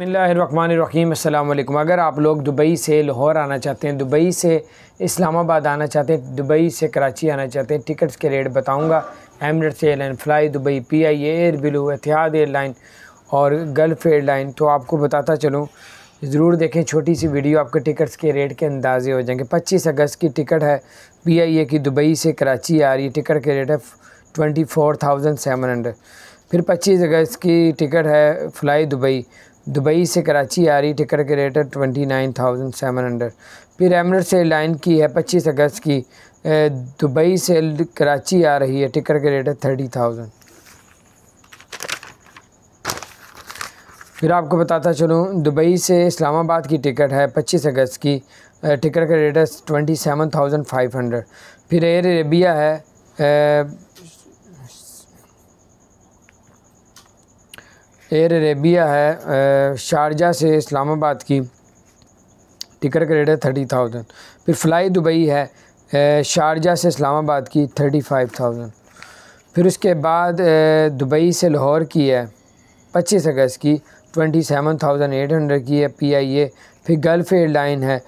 बसमीम अल्लाम अगर आप लोग दुबई से लाहौर आना चाहते हैं दुबई से इस्लामाबाद आना चाहते हैं दुबई से कराची आना चाहते हैं टिकट्स के रेट बताऊंगा Emirates airline Fly Dubai P I Air Blue Etihad airline और गल्फ़ एयरलाइन तो आपको बताता चलूँ ज़रूर देखें छोटी सी वीडियो आपके टिकट्स के रेट के अंदाजे हो जाएंगे पच्चीस अगस्त की टिकट है पी आई ए की दुबई से कराची आ रही है टिकट के रेट है twenty four thousand seven hundred फिर पच्चीस अगस्त की टिकट है फ़्लाई दुबई दुबई से कराची आ रही टिकट के रेट है twenty nine thousand seven hundred फिर से एयरलाइन की है पच्चीस अगस्त की दुबई से कराची आ रही है टिकट के रेट है थर्टी थाउजेंड फिर आपको बताता चलूँ दुबई से इस्लामाबाद की टिकट है पच्चीस अगस्त की टिकट का रेट है twenty seven thousand five hundred फिर एयर अरेबिया है एयर अरेबिया है शारजा से इस्लामाबाद की टिकट का रेट है थर्टी थाउजेंड फिर फ़्लाई दुबई है शारजा से इस्लामाबाद की थर्टी फाइव थाउजेंड फिर उसके बाद दुबई से लाहौर की है पच्चीस अगस्त की twenty seven thousand eight hundred की है पी आई ए फिर गल्फ़ एयरलाइन है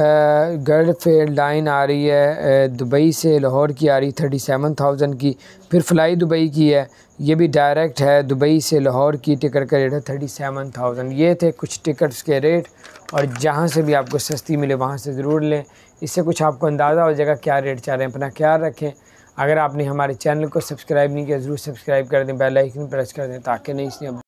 गर्ड फेयर लाइन आ रही है दुबई से लाहौर की आ रही थर्टी सेवन थाउजेंड की फिर फ़्लाई दुबई की है ये भी डायरेक्ट है दुबई से लाहौर की टिकट का रेट है थर्टी सेवन थाउजेंड ये थे कुछ टिकट्स के रेट और जहाँ से भी आपको सस्ती मिले वहाँ से ज़रूर लें इससे कुछ आपको अंदाज़ा हो जाएगा क्या रेट चाह रहे हैं अपना ख्याल रखें अगर आपने हमारे चैनल को सब्सक्राइब नहीं किया ज़रूर सब्सक्राइब कर दें बेल आइकन प्रेस कर दें ताकि नहीं इसने